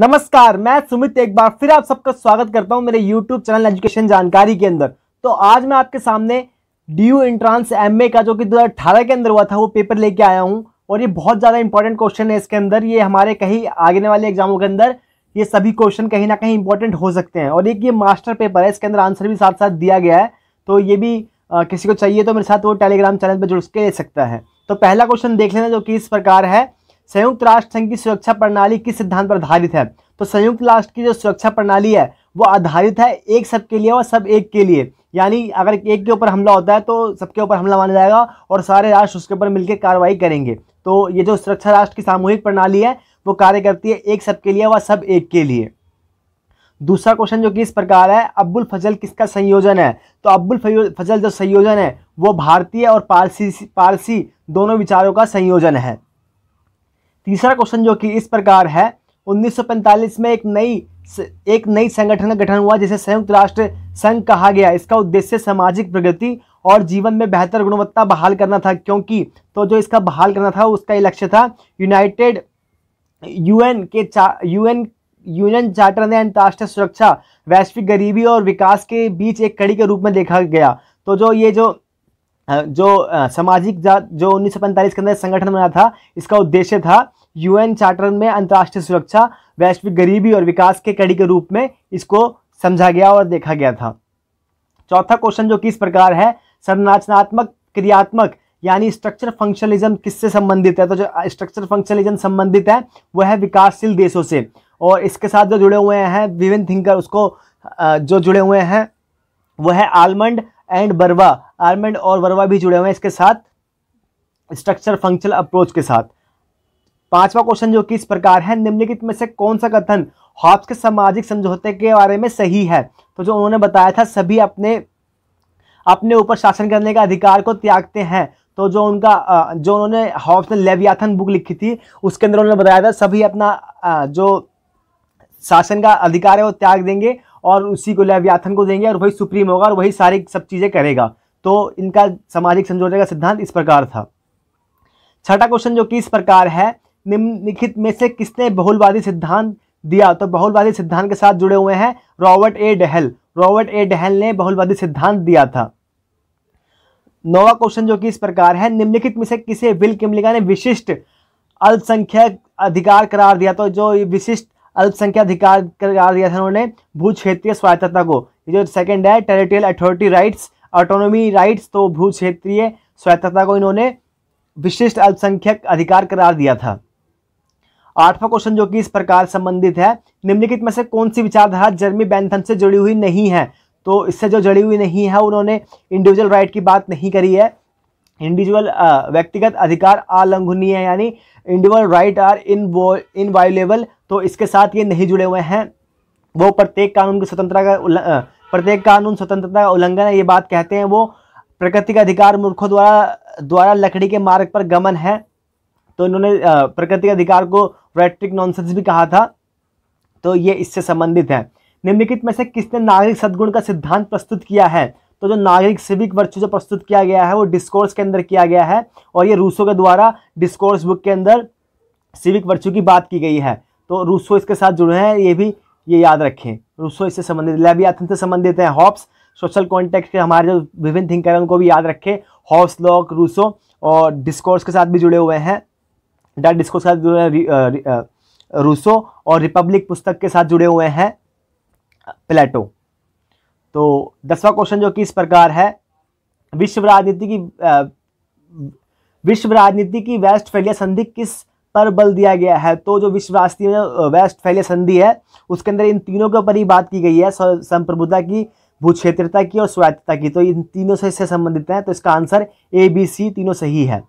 नमस्कार मैं सुमित एक बार फिर आप सबका स्वागत करता हूं मेरे YouTube चैनल एजुकेशन जानकारी के अंदर तो आज मैं आपके सामने डी यू एंट्रांस एम का जो कि 2018 के अंदर हुआ था वो पेपर लेके आया हूं और ये बहुत ज़्यादा इंपॉर्टेंट क्वेश्चन है इसके अंदर ये हमारे कहीं आगे वाले एग्जामों के अंदर ये सभी क्वेश्चन कहीं ना कहीं इंपॉर्टेंट हो सकते हैं और एक ये मास्टर पेपर है इसके अंदर आंसर भी साथ साथ दिया गया है तो ये भी आ, किसी को चाहिए तो मेरे साथ वो टेलीग्राम चैनल पर जुड़ के ले सकता है तो पहला क्वेश्चन देख लेना जो कि इस प्रकार है संयुक्त राष्ट्र संघ की सुरक्षा प्रणाली किस सिद्धांत पर आधारित है तो संयुक्त राष्ट्र की जो सुरक्षा प्रणाली है वो आधारित है एक सबके लिए और सब एक के लिए यानी अगर एक के ऊपर हमला होता है तो सबके ऊपर हमला माना जाएगा और सारे राष्ट्र उसके ऊपर मिलकर कार्रवाई करेंगे तो ये जो सुरक्षा राष्ट्र की सामूहिक प्रणाली है वो कार्य करती है एक सबके लिए व सब एक के लिए दूसरा क्वेश्चन जो कि इस प्रकार है अब्बुल फजल किसका संयोजन है तो अब्बुल फजल जो संयोजन है वो भारतीय और पारसी पारसी दोनों विचारों का संयोजन है तीसरा क्वेश्चन जो कि इस प्रकार है 1945 में एक नई एक नई संगठन का गठन हुआ जिसे संयुक्त राष्ट्र संघ कहा गया इसका उद्देश्य सामाजिक प्रगति और जीवन में बेहतर गुणवत्ता बहाल करना था क्योंकि तो जो इसका बहाल करना था उसका लक्ष्य था यूनाइटेड यूएन के चा यूएन यूनियन चार्टर ने अंतर्राष्ट्रीय सुरक्षा वैश्विक गरीबी और विकास के बीच एक कड़ी के रूप में देखा गया तो जो ये जो जो सामाजिक जात जो उन्नीस सौ पैंतालीस के अंदर संगठन बना था इसका उद्देश्य था यूएन चार्टर में अंतर्राष्ट्रीय सुरक्षा वैश्विक गरीबी और विकास के कड़ी के रूप में इसको समझा गया और देखा गया था चौथा क्वेश्चन जो कि इस प्रकार है संरचनात्मक क्रियात्मक यानी स्ट्रक्चर फंक्शनलिज्म किससे संबंधित है तो जो स्ट्रक्चर फंक्शनलिज्म संबंधित है वह है विकासशील देशों से और इसके साथ जो जुड़े हुए हैं विभिन्न थिंकर उसको जो जुड़े हुए हैं वह है आलमंड एंड बरवा आर्मेंड और बरवा भी जुड़े हुए हैं इसके साथ स्ट्रक्चर फंक्शनल अप्रोच के साथ पांचवा क्वेश्चन जो कि इस प्रकार है निम्नलिखित में से कौन सा कथन हॉब्स के सामाजिक समझौते के बारे में सही है तो जो उन्होंने बताया था सभी अपने अपने ऊपर शासन करने का अधिकार को त्यागते हैं तो जो उनका जो उन्होंने हॉब्स ने लेवियाथन बुक लिखी थी उसके अंदर उन्होंने बताया था सभी अपना जो शासन का अधिकार है वो त्याग देंगे और उसी को लेव्याथन को देंगे और वही सुप्रीम होगा और वही सारी सब चीज़ें करेगा तो इनका सामाजिक समझौते का सिद्धांत इस प्रकार था छठा क्वेश्चन जो कि इस प्रकार है निम्नलिखित में से किसने बहुलवादी सिद्धांत दिया तो बहुलवादी सिद्धांत के साथ जुड़े हुए हैं Robert A Dahl Robert A Dahl ने बहुलवादी सिद्धांत दिया था नौवा क्वेश्चन जो कि इस प्रकार है निम्नलिखित में से किसे विल किमलिका ने विशिष्ट अल्पसंख्यक अधिकार करार दिया तो जो विशिष्ट अल्पसंख्यक अधिकार करार दिया था उन्होंने भू क्षेत्रीय स्वायत्तता को जो सेकंड है territorial authority rights autonomy rights तो भू क्षेत्रीय स्वायत्तता को इन्होंने विशिष्ट अल्पसंख्यक अधिकार करार दिया था आठवां क्वेश्चन जो कि इस प्रकार संबंधित है निम्नलिखित में से कौन सी विचारधारा जर्मी बैंथन से जुड़ी हुई नहीं है तो इससे जो जुड़ी हुई नहीं है उन्होंने इंडिविजुअल राइट की बात नहीं करी है इंडिविजुअल व्यक्तिगत अधिकार आलंघनीय यानी individual right are inviolable तो इसके साथ ये नहीं जुड़े हुए हैं वो प्रत्येक कानून की स्वतंत्रता का प्रत्येक कानून स्वतंत्रता का उल्लंघन है ये बात कहते हैं वो प्रकृति का अधिकार मूर्खों द्वारा द्वारा लकड़ी के मार्ग पर गमन है तो इन्होंने प्रकृति के अधिकार को रेट्रिक नॉनसेंस भी कहा था तो ये इससे संबंधित है निम्नलिखित में से किसने नागरिक सद्गुण का सिद्धांत प्रस्तुत किया है तो जो नागरिक सिविक वर्चू जो प्रस्तुत किया गया है वो डिस्कोर्स के अंदर किया गया है और ये रूसो के द्वारा डिस्कोर्स बुक के अंदर सिविक वर्च्यू की बात की गई है तो रूसो इसके साथ जुड़े हैं ये भी ये याद रखें रूसो इससे संबंधित लेबियाथन से संबंधित हैं हॉप्स सोशल कॉन्टेक्ट के हमारे जो विभिन्न थिंकर हैं उनको भी याद रखें हॉप्स लॉक रूसो और डिस्कोर्स के साथ भी जुड़े हुए हैं डाट डिस्कोर्स के साथ जुड़े हैं रूसो और रिपब्लिक पुस्तक के साथ जुड़े हुए हैं प्लेटो तो दसवा क्वेश्चन जो कि इस प्रकार है विश्व राजनीति की विश्व राजनीति की वेस्ट फैलिया संधि किस पर बल दिया गया है तो जो विश्व राष्ट्रीय वेस्ट फैलिया संधि है उसके अंदर इन तीनों के ऊपर ही बात की गई है संप्रभुता की भूक्षेत्रता की और स्वायत्तता की तो इन तीनों से इससे संबंधित हैं तो इसका आंसर ए बी सी तीनों सही है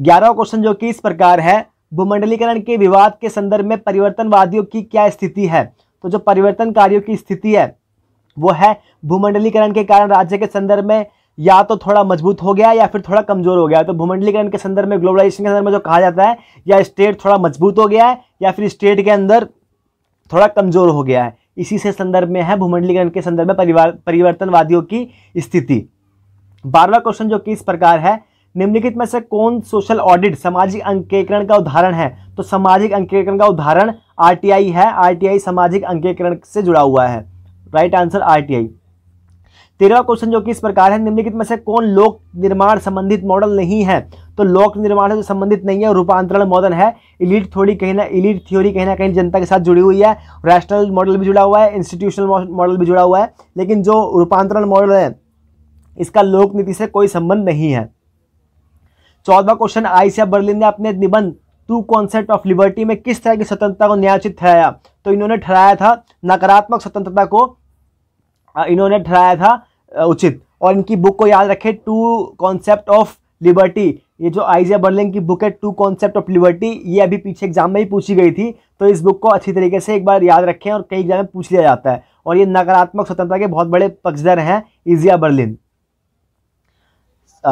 ग्यारहवा क्वेश्चन जो कि इस प्रकार है भूमंडलीकरण के विवाद के संदर्भ में परिवर्तनवादियों की क्या स्थिति है तो जो परिवर्तनकारियों की स्थिति है वो है भूमंडलीकरण के कारण राज्य के संदर्भ में या तो थोड़ा मजबूत हो गया या फिर थोड़ा कमजोर हो गया तो भूमंडलीकरण के संदर्भ में ग्लोबलाइजेशन के संदर्भ में जो कहा जाता है या स्टेट थोड़ा मजबूत हो गया है या फिर स्टेट के अंदर थोड़ा कमजोर हो गया है इसी से संदर्भ में है भूमंडलीकरण के संदर्भ में परिवार परिवर्तनवादियों की स्थिति बारहवा क्वेश्चन जो कि इस प्रकार है निम्नलिखित में से कौन सोशल ऑडिट सामाजिक अंकेकरण का उदाहरण है तो सामाजिक अंकेकरण का उदाहरण आरटीआई है आरटीआई सामाजिक अंकेकरण से जुड़ा हुआ है राइट आंसर आरटीआई तेरहवा क्वेश्चन जो कि इस प्रकार है निम्नलिखित में से कौन लोक निर्माण संबंधित मॉडल नहीं है तो लोक निर्माण से संबंधित नहीं है रूपांतरण मॉडल है इलीट थोड़ी कहीं ना इलीट थ्योरी कहीं ना कहीं जनता के साथ जुड़ी हुई है रैशनल मॉडल भी जुड़ा हुआ है इंस्टीट्यूशनल मॉडल भी जुड़ा हुआ है लेकिन जो रूपांतरण मॉडल है इसका लोक नीति से कोई संबंध नहीं है चौदवा क्वेश्चन आइसिया बर्लिन ने अपने निबंध टू कॉन्सेप्ट ऑफ लिबर्टी में किस तरह की स्वतंत्रता को न्यायचित ठहराया तो इन्होंने ठहराया था नकारात्मक स्वतंत्रता को इन्होंने ठहराया था उचित और इनकी बुक को याद रखें टू कॉन्सेप्ट ऑफ लिबर्टी ये जो आइजिया बर्लिंग की बुक है टू कॉन्सेप्ट ऑफ लिबर्टी ये अभी पीछे एग्जाम में ही पूछी गई थी तो इस बुक को अच्छी तरीके से एक बार याद रखें और कई एग्जाम में पूछ लिया जाता है और ये नकारात्मक स्वतंत्रता के बहुत बड़े पक्षधर हैं इजिया बर्लिन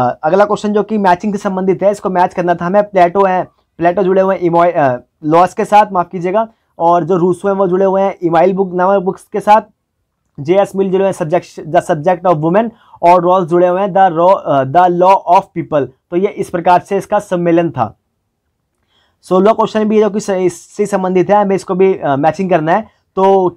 अगला क्वेश्चन जो कि मैचिंग से संबंधित है इसको मैच करना था हमें प्लेटो है प्लेटो जुड़े हुए हैं लॉस के साथ माफ़ कीजिएगा और जो रूसो हैं वो जुड़े हुए हैं इमाइल बुक नामक बुक्स के साथ जे एस मिल जुड़े हुए हैं subject the subject of women और रॉल्स जुड़े हुए हैं the raw the law of people तो ये इस प्रकार से इसका सम्मेलन था सोलह क्वेश्चन भी जो कि इससे संबंधित है हमें इसको भी मैचिंग करना है तो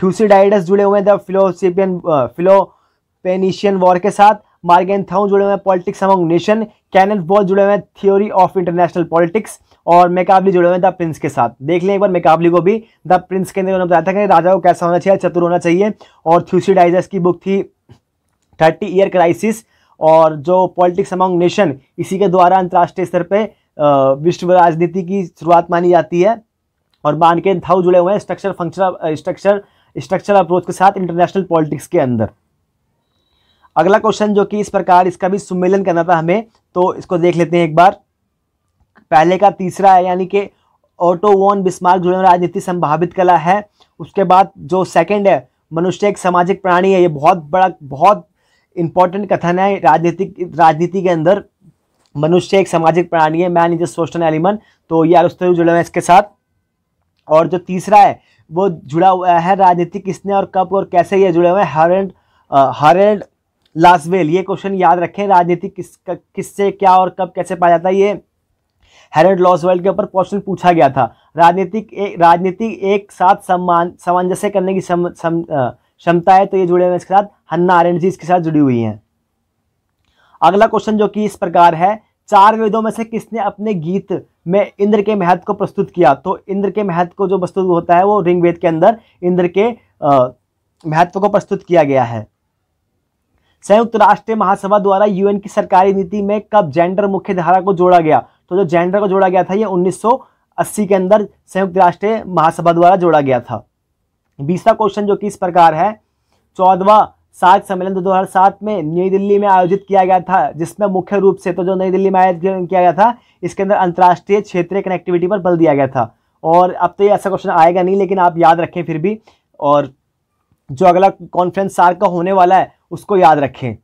थ्यूसीडाइडस जुड़े हुए हैं द फिलोसिपियन फिलोपेनिशियन वॉर के साथ मार्गेन थाउ जुड़े हुए हैं पॉलिटिक्स अमंग नेशन कैन बॉल जुड़े हुए हैं थ्योरी ऑफ इंटरनेशनल पॉलिटिक्स और मेकाबली जुड़े हुए हैं द प्रिंस के साथ देख लें एक बार मेकाबली को भी द प्रिंस के अंदर उन्होंने बताया था कि राजा को कैसा होना चाहिए चतुर होना चाहिए और डाइजर्स की बुक थी थर्टी ईयर क्राइसिस और जो पॉलिटिक्स अमंग नेशन इसी के द्वारा अंतर्राष्ट्रीय स्तर पर विश्व राजनीति की शुरुआत मानी जाती है और मानकेन थाउ जुड़े हुए हैं structure function structure structure approach के साथ इंटरनेशनल पॉलिटिक्स के अंदर अगला क्वेश्चन जो कि इस प्रकार इसका भी सुमेलन करना था हमें तो इसको देख लेते हैं एक बार पहले का तीसरा है यानी कि ऑटो बिस्मार्क जुड़े राजनीति संभावित कला है उसके बाद जो सेकंड है मनुष्य एक सामाजिक प्राणी है ये बहुत बड़ा बहुत इंपॉर्टेंट कथन है राजनीतिक राजनीति के अंदर मनुष्य एक सामाजिक प्राणी है मैन इज अ सोशल तो ये अरस्तु जुड़े हुए हैं इसके साथ और जो तीसरा है वो जुड़ा हुआ है राजनीति किसने और कब और कैसे ये जुड़े हुए हैं हरेंड हरेंड लास्वेल ये क्वेश्चन याद रखें राजनीति किस किससे क्या और कब कैसे पाया जाता है ये हेरड लॉसवेल के ऊपर क्वेश्चन पूछा गया था राजनीतिक एक राजनीति एक साथ सम्मान सामंजस्य करने की क्षमता है तो ये जुड़े हुए इसके साथ हन्ना आर जी इसके साथ जुड़ी हुई हैं अगला क्वेश्चन जो कि इस प्रकार है चार वेदों में से किसने अपने गीत में इंद्र के महत्व को प्रस्तुत किया तो इंद्र के महत्व को जो प्रस्तुत होता है वो रिंग वेद के अंदर इंद्र के महत्व को प्रस्तुत किया गया है संयुक्त राष्ट्र महासभा द्वारा यूएन की सरकारी नीति में कब जेंडर मुख्य धारा को जोड़ा गया तो जो जेंडर को जोड़ा गया था ये 1980 के अंदर संयुक्त राष्ट्र महासभा द्वारा जोड़ा गया था बीसवा क्वेश्चन जो कि इस प्रकार है चौदवा सात सम्मेलन दो हज़ार सात में नई दिल्ली में आयोजित किया गया था जिसमें मुख्य रूप से तो जो नई दिल्ली में आयोजित किया गया था इसके अंदर अंतर्राष्ट्रीय क्षेत्रीय कनेक्टिविटी पर बल दिया गया था और अब तो ये ऐसा क्वेश्चन आएगा नहीं लेकिन आप याद रखें फिर भी और जो अगला कॉन्फ्रेंस सार का होने वाला है उसको याद रखें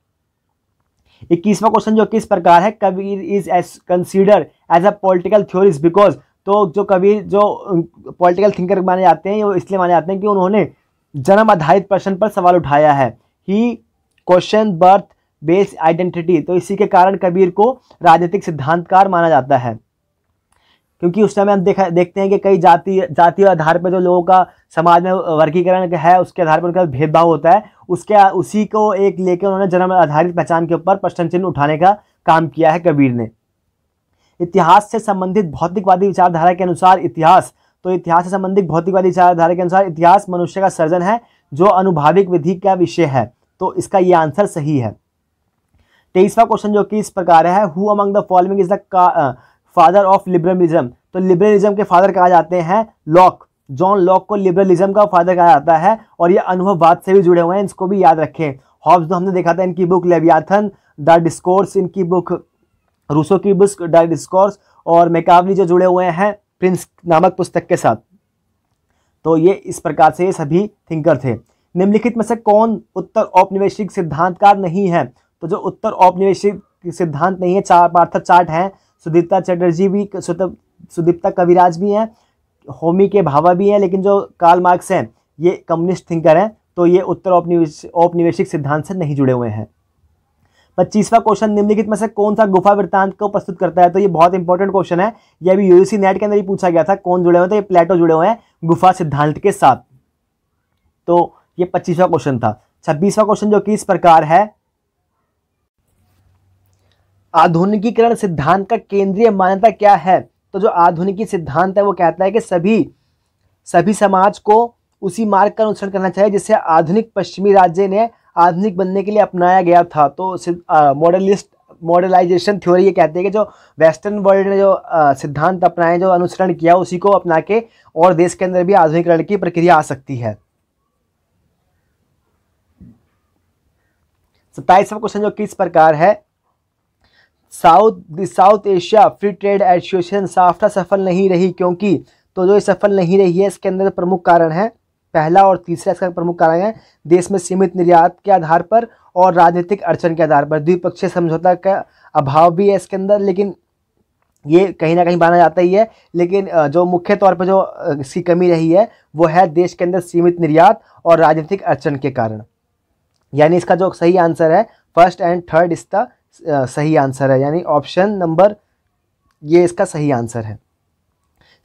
इक्कीसवा क्वेश्चन जो किस प्रकार है Kabir is as consider as a political theorist because तो जो कबीर जो पॉलिटिकल थिंकर माने जाते हैं वो इसलिए माने जाते हैं कि उन्होंने जन्म आधारित प्रश्न पर सवाल उठाया है ही क्वेश्चन बर्थ बेस्ड आइडेंटिटी तो इसी के कारण कबीर को राजनीतिक सिद्धांतकार माना जाता है क्योंकि उस समय हम देखा देखते हैं कि कई जाति जातीय आधार पर जो लोगों का समाज में वर्गीकरण है उसके आधार पर उनका भेदभाव होता है उसके उसी को एक लेकर उन्होंने जन्म आधारित पहचान के ऊपर प्रश्न चिन्ह उठाने का काम किया है कबीर ने इतिहास से संबंधित भौतिकवादी विचारधारा के अनुसार इतिहास तो इतिहास से संबंधित भौतिकवादी विचारधारा के अनुसार इतिहास मनुष्य का सर्जन है जो अनुभाविक विधि का विषय है तो इसका ये आंसर सही है तेईसवा क्वेश्चन जो कि इस प्रकार है who among the following is the father of liberalism तो लिबरलिज्म के फादर कहा जाते हैं लॉक जॉन लॉक को लिबरलिज्म का फादर कहा जाता है और ये अनुभववाद से भी जुड़े हुए हैं इसको भी याद रखें हॉब्स तो हमने देखा था इनकी बुक लेवियाथन द डिस्कोर्स इनकी बुक रूसो की बुक द डिस्कोर्स और मेकावली जो जुड़े हुए हैं प्रिंस नामक पुस्तक के साथ तो ये इस प्रकार से ये सभी थिंकर थे निम्नलिखित में से कौन उत्तर औपनिवेशिक सिद्धांतकार नहीं है तो जो उत्तर औपनिवेशिक सिद्धांत नहीं है चार पार्थक चार्ट हैं सुदीप्ता चटर्जी भी सुदीप्ता कविराज भी हैं होमी के भावा भी हैं लेकिन जो कार्ल मार्क्स हैं ये कम्युनिस्ट थिंकर हैं तो ये उत्तर औपनिवेशिक सिद्धांत से नहीं जुड़े हुए हैं पच्चीसवा क्वेश्चन निम्नलिखित में से कौन सा गुफा वृत्तांत को प्रस्तुत करता है तो ये बहुत इंपॉर्टेंट क्वेश्चन है ये अभी यूसी नेट के अंदर ही पूछा गया था कौन जुड़े हुए तो ये प्लेटो जुड़े हुए हैं गुफा सिद्धांत के साथ तो ये पच्चीसवा क्वेश्चन था छब्बीसवा क्वेश्चन जो कि इस प्रकार है आधुनिकीकरण सिद्धांत का केंद्रीय मान्यता क्या है तो जो आधुनिकी सिद्धांत है वो कहता है कि सभी सभी समाज को उसी मार्ग का अनुसरण करना चाहिए जिससे आधुनिक पश्चिमी राज्य ने आधुनिक बनने के लिए अपनाया गया था तो मॉडलिस्ट मॉडलाइजेशन थ्योरी ये कहती है कि जो वेस्टर्न वर्ल्ड ने जो सिद्धांत अपनाए जो अनुसरण किया उसी को अपना के और देश के अंदर भी आधुनिकरण की प्रक्रिया आ सकती है सत्ताईसवा क्वेश्चन जो किस प्रकार है south the south Asia free trade association SAFTA सफल नहीं रही क्योंकि तो जो ये सफल नहीं रही है इसके अंदर प्रमुख कारण है पहला और तीसरा इसका प्रमुख कारण है देश में सीमित निर्यात के आधार पर और राजनीतिक अड़चन के आधार पर द्विपक्षीय समझौता का अभाव भी है इसके अंदर लेकिन ये कहीं ना कहीं माना जाता ही है लेकिन जो मुख्य तौर पर जो इसकी कमी रही है वो है देश के अंदर सीमित निर्यात और राजनीतिक अड़चन के कारण यानी इसका जो सही आंसर है फर्स्ट एंड थर्ड इसका द सही आंसर है यानी ऑप्शन नंबर ये इसका सही आंसर है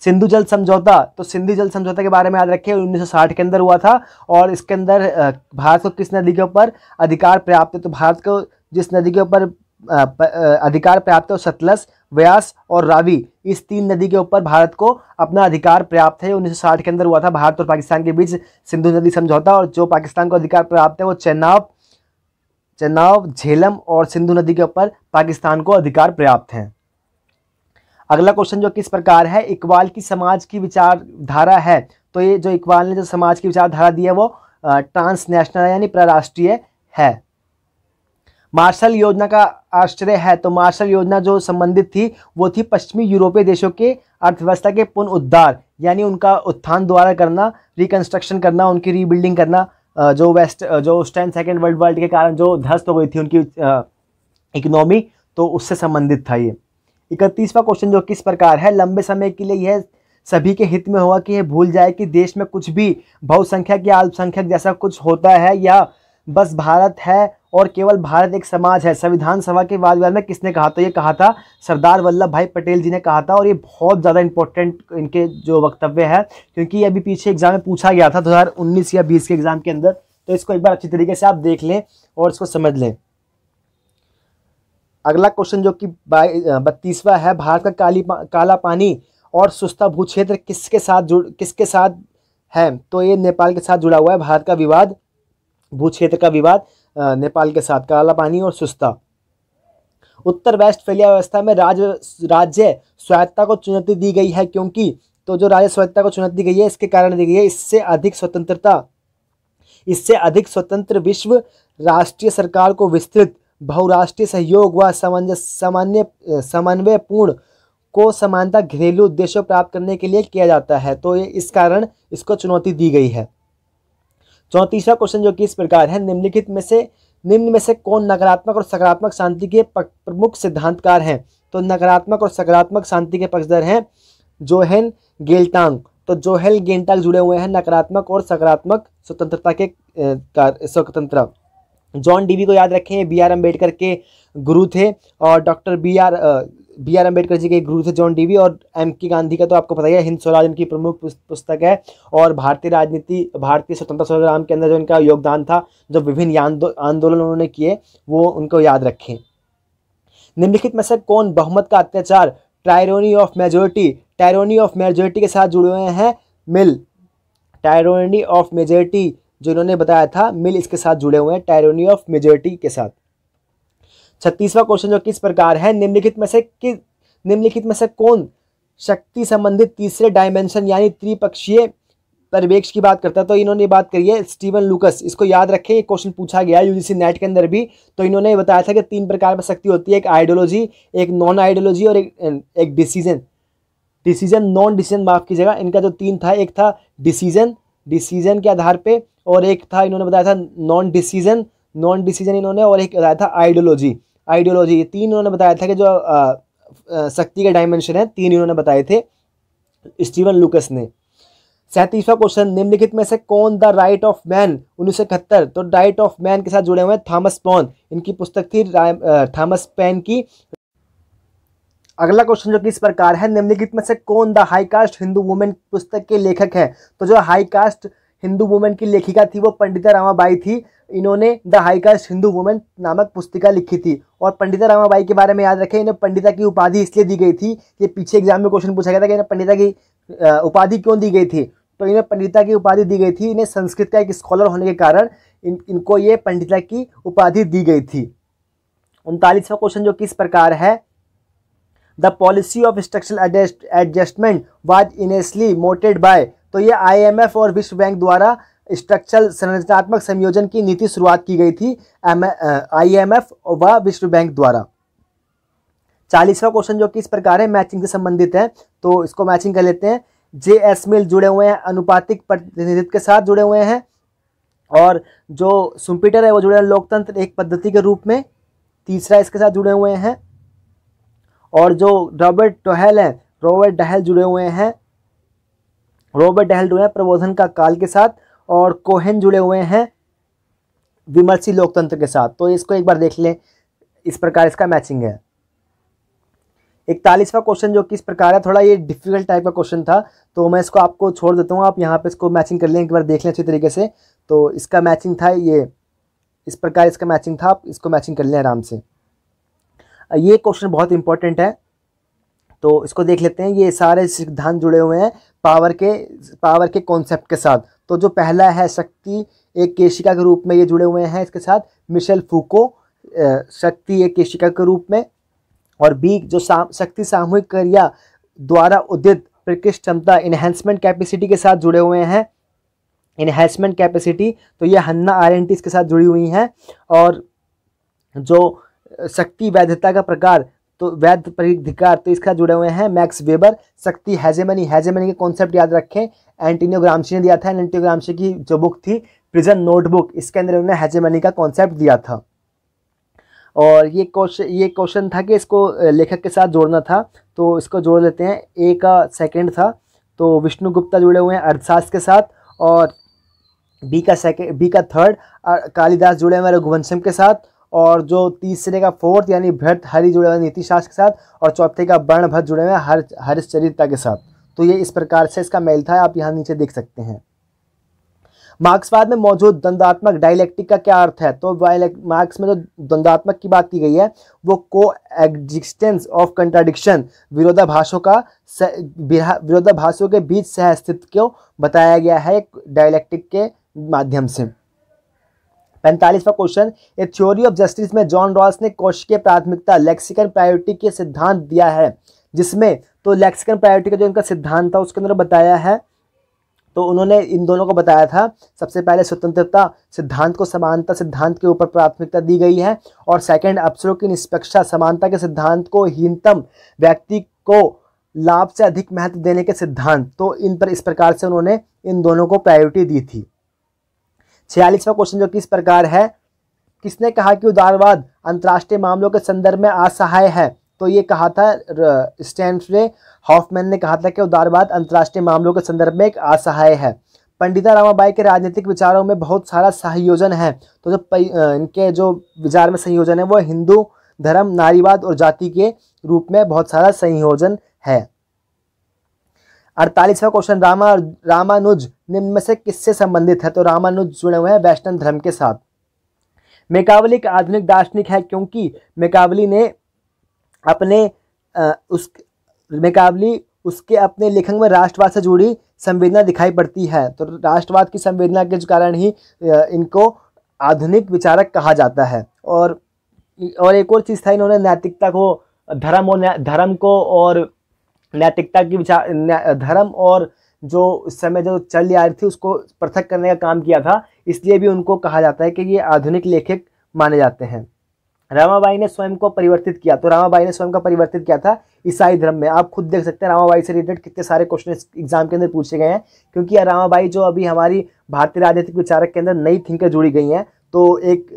सिंधु जल समझौता तो सिंधु जल समझौता के बारे में याद रखिए 1960 के अंदर हुआ था और इसके अंदर भारत को किस नदी के ऊपर अधिकार प्राप्त है तो भारत को जिस नदी के ऊपर अधिकार प्राप्त है सतलस व्यास और रावी इस तीन नदी के ऊपर भारत को अपना अधिकार प्राप्त है 1960 के अंदर हुआ था भारत और पाकिस्तान के बीच सिंधु नदी समझौता और जो पाकिस्तान को अधिकार प्राप्त है वो चेनाब चनाव झेलम और सिंधु नदी के ऊपर पाकिस्तान को अधिकार पर्याप्त हैं अगला क्वेश्चन जो किस प्रकार है इकबाल की समाज की विचारधारा है तो ये जो इकबाल ने जो समाज की विचारधारा दी है वो ट्रांसनेशनल यानी प्रराष्ट्रीय है मार्शल योजना का आश्चर्य है तो मार्शल योजना जो संबंधित थी वो थी पश्चिमी यूरोपीय देशों के अर्थव्यवस्था के पुनः उद्धार यानी उनका उत्थान द्वारा करना रिकंस्ट्रक्शन करना उनकी रीबिल्डिंग करना जो वेस्ट जो उस टाइम सेकेंड वर्ल्ड वर्ल्ड के कारण जो ध्वस्त हो गई थी उनकी इकोनॉमी तो उससे संबंधित था ये इकतीसवा क्वेश्चन जो किस प्रकार है लंबे समय के लिए यह सभी के हित में होगा कि यह भूल जाए कि देश में कुछ भी बहुसंख्यक या अल्पसंख्यक जैसा कुछ होता है या बस भारत है और केवल भारत एक समाज है संविधान सभा के वाद विवाद में किसने कहा तो ये कहा था सरदार वल्लभ भाई पटेल जी ने कहा था और ये बहुत ज़्यादा इंपॉर्टेंट इनके जो वक्तव्य है क्योंकि अभी पीछे एग्जाम में पूछा गया था दो या बीस के एग्जाम के अंदर तो इसको एक बार अच्छी तरीके से आप देख लें और इसको समझ लें अगला क्वेश्चन जो कि बत्तीसवा है भारत का काली पा, काला पानी और सुस्ता भू क्षेत्र किसके साथ जुड़ किसके साथ है तो ये नेपाल के साथ जुड़ा हुआ है भारत का विवाद भू क्षेत्र का विवाद नेपाल के साथ काला पानी और सुस्ता उत्तर फेलिया व्यवस्था में राज राज्य स्वायत्ता को चुनौती दी गई है क्योंकि तो जो राज्य स्वायत्ता को चुनौती दी गई है इसके कारण दी गई है इससे अधिक स्वतंत्रता इससे अधिक स्वतंत्र विश्व राष्ट्रीय सरकार को विस्तृत बहुराष्ट्रीय सहयोग व सामान्य समन्वयपूर्ण को समानता घरेलू उद्देश्यों प्राप्त करने के लिए किया जाता है तो ये इस कारण इसको चुनौती दी गई है चौंतीसवा क्वेश्चन जो कि इस प्रकार है निम्नलिखित में से निम्न में से कौन नकारात्मक और सकारात्मक शांति के प्रमुख सिद्धांतकार हैं तो नकारात्मक और सकारात्मक शांति के पक्षधर हैं जोहेन गेल्टांग तो जोहेल गेंटांग जुड़े हुए हैं नकारात्मक और सकारात्मक स्वतंत्रता के स्वतंत्र जॉन डीवी को याद रखें बी आर अम्बेडकर के गुरु थे और doctor B R B R Ambedkar ji के गुरु थे जॉन डीवी और एम के गांधी का तो आपको पता ही है हिंद स्वराज इनकी प्रमुख पुस्तक है और भारतीय राजनीति भारतीय स्वतंत्रता संग्राम के अंदर जो इनका योगदान था जो विभिन्न आंदोलन उन्होंने किए वो उनको याद रखें निम्नलिखित में से कौन बहुमत का अत्याचार tyranny of majority tyranny of majority के साथ जुड़े हुए हैं मिल टायरोनी ऑफ मेजोरिटी जो इन्होंने बताया था मिल इसके साथ जुड़े हुए हैं टायरोनी ऑफ मेजोरिटी के साथ छत्तीसवां क्वेश्चन जो किस प्रकार है निम्नलिखित में से किस निम्नलिखित में से कौन शक्ति संबंधित तीसरे डायमेंशन यानी त्रिपक्षीय परिवेक्ष की बात करता है तो इन्होंने बात करी है स्टीवन लूकस इसको याद रखें ये क्वेश्चन पूछा गया यूजीसी नेट के अंदर भी तो इन्होंने बताया था कि तीन प्रकार में शक्ति होती है एक आइडियोलॉजी एक नॉन आइडियोलॉजी और एक डिसीजन डिसीजन नॉन डिसीजन माफ कीजिएगा इनका जो तीन था एक था डिसीजन डिसीजन के आधार पर और एक था इन्होंने बताया था नॉन डिसीजन नॉन डिसीजन इन्होंने और एक बताया था आइडियोलॉजी आइडियोलॉजी ये तीन उन्होंने बताया था कि जो शक्ति के डायमेंशन है तीन इन्होंने बताए थे स्टीवन लुकस ने सैंतीसवा क्वेश्चन निम्नलिखित में से कौन द राइट ऑफ मैन उन्नीस तो राइट ऑफ मैन के साथ जुड़े हुए हैं थॉमस पॉन इनकी पुस्तक थी थॉमस पैन की अगला क्वेश्चन जो कि इस प्रकार है निम्नलिखित में से कौन the high caste Hindu women पुस्तक के लेखक हैं तो जो हाई कास्ट हिंदू वुमेन की लेखिका थी वो पंडिता रामाबाई थी इन्होंने the high caste Hindu women नामक पुस्तिका लिखी थी और पंडिता रामाबाई के बारे में याद रखें इन्हें पंडिता की उपाधि इसलिए दी गई थी कि पीछे एग्जाम में क्वेश्चन पूछा गया था कि इन्हें पंडिता की उपाधि क्यों दी गई थी तो इन्हें पंडिता की उपाधि दी गई थी इन्हें संस्कृत का एक स्कॉलर होने के कारण इन इनको ये पंडिता की उपाधि दी गई थी उनतालीसवा क्वेश्चन जो किस प्रकार है the policy of structural adjustment was initially mooted by तो ये आईएमएफ और विश्व बैंक द्वारा स्ट्रक्चरल संरचनात्मक संयोजन की नीति शुरुआत की गई थी एम आईएमएफ व विश्व बैंक द्वारा चालीसवा क्वेश्चन जो कि इस प्रकार है मैचिंग से संबंधित है तो इसको मैचिंग कर लेते हैं जे एस मिल जुड़े हुए हैं अनुपातिक प्रतिनिधित्व के साथ जुड़े हुए हैं और जो सुम्पीटर है वो जुड़े हैं लोकतंत्र एक पद्धति के रूप में तीसरा इसके साथ जुड़े हुए हैं और जो रॉबर्ट टोहेल हैं रॉबर्ट डहल जुड़े हुए हैं रॉबर्ट डहल जुड़े हैं प्रबोधन का काल के साथ और कोहन जुड़े हुए हैं विमर्शी लोकतंत्र के साथ तो इसको एक बार देख लें इस प्रकार इसका मैचिंग है इकतालीसवा क्वेश्चन जो कि इस प्रकार है थोड़ा ये डिफिकल्ट टाइप का क्वेश्चन था तो मैं इसको आपको छोड़ देता हूँ आप यहाँ पे इसको मैचिंग कर लें एक बार देख लें अच्छी तरीके से तो इसका मैचिंग था ये इस प्रकार इसका मैचिंग था आप इसको मैचिंग कर लें आराम से ये क्वेश्चन बहुत इंपॉर्टेंट है तो इसको देख लेते हैं ये सारे सिद्धांत जुड़े हुए हैं पावर के पावर के कॉन्सेप्ट के साथ तो जो पहला है शक्ति एक केशिका के रूप में ये जुड़े हुए हैं इसके साथ मिशेल फूको शक्ति एक केशिका के रूप में और बी जो साम शक्ति सामूहिक क्रिया द्वारा उदित प्रकृष्ट क्षमता इन्हेंसमेंट कैपेसिटी के साथ जुड़े हुए हैं इन्हेंसमेंट कैपेसिटी तो ये हन्ना आर इसके साथ जुड़ी हुई हैं और जो शक्ति वैधता का प्रकार तो वैध परिधिकार तो इसका जुड़े हुए हैं मैक्स वेबर शक्ति हैजेमनी हैजेमनी के कॉन्सेप्ट याद रखें एंटीनियो ग्रामशी ने दिया था एंटीनियो ग्रामशी की जो बुक थी प्रिजन नोटबुक इसके अंदर उन्होंने हैजेमनी का कॉन्सेप्ट दिया था और ये क्वेश्चन ये क्वेश्चन था कि इसको लेखक के साथ जोड़ना था तो इसको जोड़ लेते हैं ए का सेकेंड था तो विष्णु गुप्ता जुड़े हुए हैं अर्थशास्त्र के साथ और बी का सेकेंड बी का थर्ड कालिदास जुड़े हुए हैं रघुवंशम के साथ और जो तीसरे का फोर्थ यानी भ्रत हरि जुड़े हुए नीतिशास्त्र के साथ और चौथे का वर्ण भ्रत जुड़े हुए हर हरिश्चरिता के साथ तो ये इस प्रकार से इसका मेल था आप यहाँ नीचे देख सकते हैं मार्क्सवाद में मौजूद द्वंदात्मक डायलैक्टिक का क्या अर्थ है तो मार्क्स में जो द्वंदात्मक की बात की गई है वो को एग्जिस्टेंस ऑफ कंट्राडिक्शन विरोधाभाषों का विरोधाभाषों के बीच सह अस्तित्व को बताया गया है डायलेक्टिक के माध्यम से पैंतालीसवा question a theory of justice में जॉन रॉल्स ने के प्राथमिकता लेक्सिकन प्रायोरिटी के सिद्धांत दिया है जिसमें तो लेक्सिकन प्रायोरिटी का जो इनका सिद्धांत था उसके अंदर बताया है तो उन्होंने इन दोनों को बताया था सबसे पहले स्वतंत्रता सिद्धांत को समानता सिद्धांत के ऊपर प्राथमिकता दी गई है और सेकंड अफसरों की निष्पक्षता समानता के सिद्धांत को हीनतम व्यक्ति को लाभ से अधिक महत्व देने के सिद्धांत तो इन पर इस प्रकार से उन्होंने इन दोनों को प्रायोरिटी दी थी छियालीसवा क्वेश्चन जो किस प्रकार है किसने कहा कि उदारवाद अंतर्राष्ट्रीय मामलों के संदर्भ में असहाय है तो ये कहा था स्टैंडे हॉफमैन ने कहा था कि उदारवाद अंतर्राष्ट्रीय मामलों के संदर्भ में एक असहाय है पंडिता रामाबाई के राजनीतिक विचारों में बहुत सारा संयोजन है तो जो इनके जो विचार में संयोजन है वो हिंदू धर्म नारीवाद और जाति के रूप में बहुत सारा संयोजन है अड़तालीसवा क्वेश्चन रामा रामानुज निम्न में से किससे संबंधित है तो रामानुज जुड़े हुए हैं वैष्णव धर्म के साथ मेकावली एक आधुनिक दार्शनिक है क्योंकि मेकावली ने अपने उस मेकावली उसके अपने लेखन में राष्ट्रवाद से जुड़ी संवेदना दिखाई पड़ती है तो राष्ट्रवाद की संवेदना के कारण ही इनको आधुनिक विचारक कहा जाता है और और एक और चीज़ था इन्होंने नैतिकता को धर्म और धर्म को और नैतिकता की विचार धर्म और जो उस समय जो चल आ रही थी उसको पृथक करने का काम किया था इसलिए भी उनको कहा जाता है कि ये आधुनिक लेखक माने जाते हैं रामाबाई ने स्वयं को परिवर्तित किया तो रामाबाई ने स्वयं का परिवर्तित किया था ईसाई धर्म में आप खुद देख सकते हैं रामाबाई से रिलेटेड कितने सारे क्वेश्चन एग्जाम के अंदर पूछे गए हैं क्योंकि रामाबाई जो अभी हमारी भारतीय राजनीतिक विचारक के अंदर नई थिंकर जुड़ी गई हैं तो एक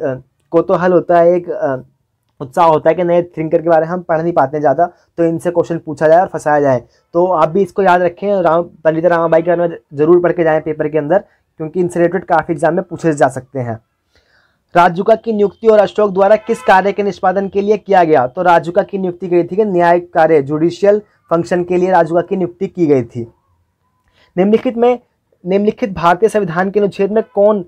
कोतोहल होता है एक उत्साह होता है कि नए थिंकर के बारे में हम पढ़ नहीं पाते ज़्यादा तो इनसे क्वेश्चन पूछा जाए और फंसाया जाए तो आप भी इसको याद रखें राम पंडित रामाबाई के बारे में ज़रूर पढ़ के जाएँ पेपर के अंदर क्योंकि इनसे रिलेटेड काफ़ी एग्जाम में पूछे जा सकते हैं राजुका की नियुक्ति और अशोक द्वारा किस कार्य के निष्पादन के लिए किया गया तो राजुका की नियुक्ति गई थी कि न्याय कार्य जुडिशियल फंक्शन के लिए राजुका की नियुक्ति की गई थी निम्नलिखित में निम्नलिखित भारतीय संविधान के अनुच्छेद में कौन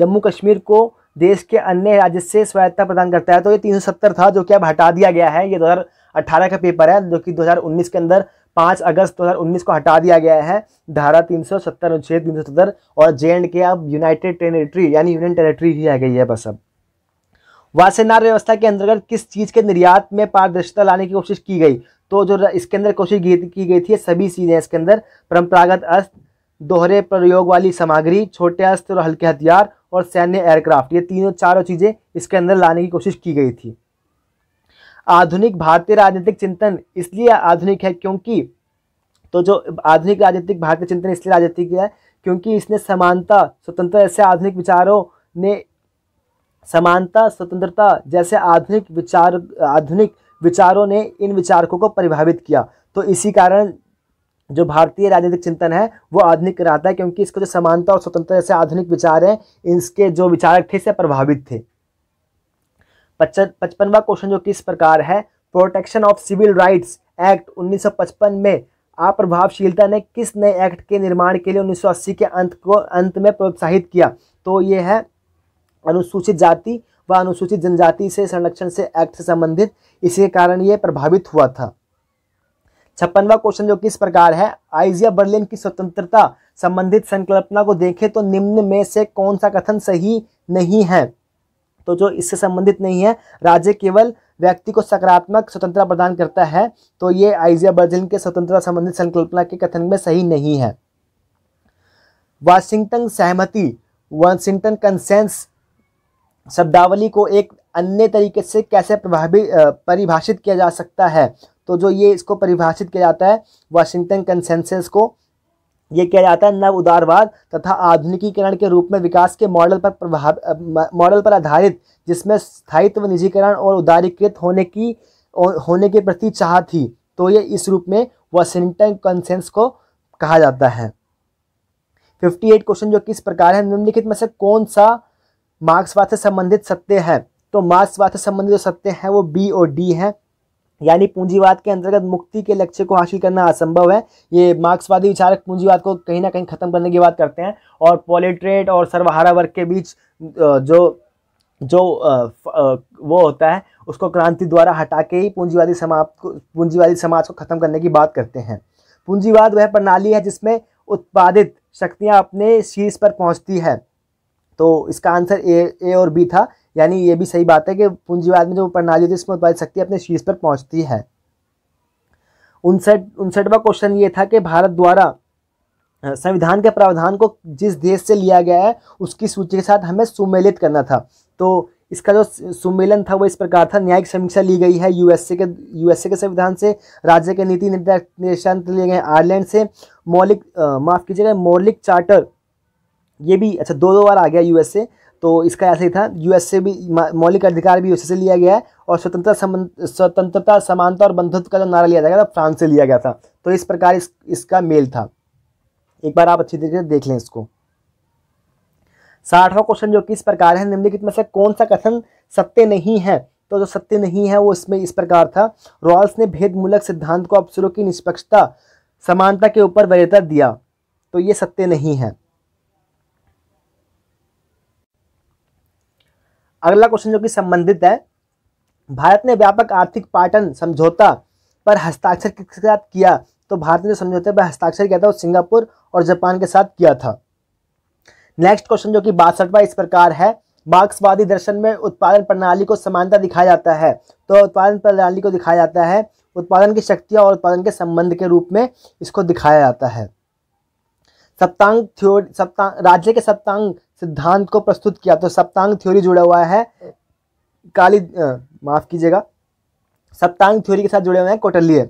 जम्मू कश्मीर को देश के अन्य राज्य से स्वायत्ता प्रदान करता है तो ये 370 था जो कि अब हटा दिया गया है ये 2018 का पेपर है जो कि 2019 के अंदर 5 अगस्त 2019 को हटा दिया गया है धारा 370 अनुच्छेद 370 और जे एंड के अब यूनाइटेड टेरिटरी यानी यूनियन टेरिटरी ही आ गई है बस अब वासेनार व्यवस्था के अंतर्गत किस चीज़ के निर्यात में पारदर्शिता लाने की कोशिश की गई तो जो इसके अंदर कोशिश की गई थी सभी चीज़ें इसके अंदर परंपरागत अस्त्र दोहरे प्रयोग वाली सामग्री छोटे अस्त्र और हल्के हथियार और सैन्य एयरक्राफ्ट ये तीनों चारों चीज़ें इसके अंदर लाने की कोशिश की गई थी आधुनिक भारतीय राजनीतिक चिंतन इसलिए आधुनिक है क्योंकि तो जो आधुनिक राजनीतिक भारतीय चिंतन इसलिए राजनीतिक है क्योंकि इसने समानता स्वतंत्रता जैसे आधुनिक विचारों ने समानता स्वतंत्रता जैसे आधुनिक विचार आधुनिक विचारों ने इन विचारकों को परिभावित किया तो इसी कारण जो भारतीय राजनीतिक चिंतन है वो आधुनिक कराता है क्योंकि इसको जो समानता और स्वतंत्रता जैसे आधुनिक विचार हैं इसके जो विचारक थे इससे प्रभावित थे पचपनवा क्वेश्चन जो किस प्रकार है protection of civil rights act 1955 में अप्रभावशीलता ने किस नए एक्ट के निर्माण के लिए 1980 के अंत को अंत में प्रोत्साहित किया तो ये है अनुसूचित जाति व अनुसूचित जनजाति से संरक्षण से एक्ट से संबंधित इसी कारण ये प्रभावित हुआ था छप्पनवा क्वेश्चन जो किस प्रकार है आइजिया बर्लिन की स्वतंत्रता संबंधित संकल्पना को देखें तो निम्न में से कौन सा कथन सही नहीं है तो जो इससे संबंधित नहीं है राज्य केवल व्यक्ति को सकारात्मक स्वतंत्रता प्रदान करता है तो ये आइजिया बर्जिन के स्वतंत्रता संबंधित संकल्पना के कथन में सही नहीं है वाशिंगटन सहमति वाशिंगटन कंसेंस शब्दावली को एक अन्य तरीके से कैसे प्रभावी परिभाषित किया जा सकता है तो जो ये इसको परिभाषित किया जाता है वाशिंगटन कंसेंसस को ये किया जाता है नव उदारवाद तथा आधुनिकीकरण के रूप में विकास के मॉडल पर प्रभाव मॉडल पर आधारित जिसमें स्थायित्व निजीकरण और उदारीकृत होने की होने के प्रति चाह थी तो ये इस रूप में वाशिंगटन कंसेंस को कहा जाता है 58 क्वेश्चन जो किस प्रकार है निम्नलिखित में से कौन सा मार्क्सवाद से संबंधित सत्य है तो मार्क्सवाद से संबंधित जो सत्य हैं वो बी और डी हैं यानी पूंजीवाद के अंतर्गत मुक्ति के लक्ष्य को हासिल करना असंभव है ये मार्क्सवादी विचारक पूंजीवाद को कहीं ना कहीं खत्म करने की बात करते हैं और पॉलिट्रेट और सर्वहारा वर्ग के बीच जो जो वो होता है उसको क्रांति द्वारा हटा के ही पूंजीवादी समाज को पूंजीवादी समाज को खत्म करने की बात करते हैं पूंजीवाद वह प्रणाली है जिसमें उत्पादित शक्तियाँ अपने शीर्ष पर पहुँचती है तो इसका आंसर ए ए और बी था यानी ये भी सही बात है कि पूंजीवाद में जो प्रणाली होती है इसमें उत्पादित शक्ति अपने शीर्ष पर पहुंचती है उनसठ उनसठवा क्वेश्चन ये था कि भारत द्वारा संविधान के प्रावधान को जिस देश से लिया गया है उसकी सूची के साथ हमें सुमेलित करना था तो इसका जो सम्मेलन था वो इस प्रकार था न्यायिक समीक्षा ली गई है यूएसए के यूएसए के संविधान से राज्य के नीति निर्देशांत लिए गए आयरलैंड से मौलिक माफ़ कीजिएगा मौलिक चार्टर ये भी अच्छा दो दो बार आ गया यूएसए तो इसका ऐसे ही था यूएस से भी मौलिक अधिकार भी यूएसए से लिया गया है और स्वतंत्रता स्वतंत्रता समानता और बंधुत्व का जो नारा लिया गया था फ्रांस से लिया गया था तो इस प्रकार इस, इसका मेल था एक बार आप अच्छी तरीके से देख लें इसको साठवां क्वेश्चन जो कि इस प्रकार है निम्नलिखित में से कौन सा कथन सत्य नहीं है तो जो सत्य नहीं है वो इसमें इस प्रकार था रॉल्स ने भेदमूलक सिद्धांत को अफसरों की निष्पक्षता समानता के ऊपर वरीयता दिया तो ये सत्य नहीं है अगला क्वेश्चन जो कि संबंधित है भारत ने व्यापक आर्थिक पाटन समझौता पर हस्ताक्षर किसके साथ किया तो भारत ने समझौते पर हस्ताक्षर किया था सिंगापुर और जापान के साथ किया था नेक्स्ट क्वेश्चन जो कि बासठवा इस प्रकार है मार्क्सवादी दर्शन में उत्पादन प्रणाली को समानता दिखाया जाता है तो उत्पादन प्रणाली को दिखाया जाता है उत्पादन की शक्तियाँ और उत्पादन के संबंध के रूप में इसको दिखाया जाता है सप्तांग थ्योरी सप्तांग राज्य के सप्तांग सिद्धांत को प्रस्तुत किया तो सप्तांग थ्योरी जुड़ा हुआ है काली माफ कीजिएगा सप्तांग थ्योरी के साथ जुड़े हुए हैं कौटल्य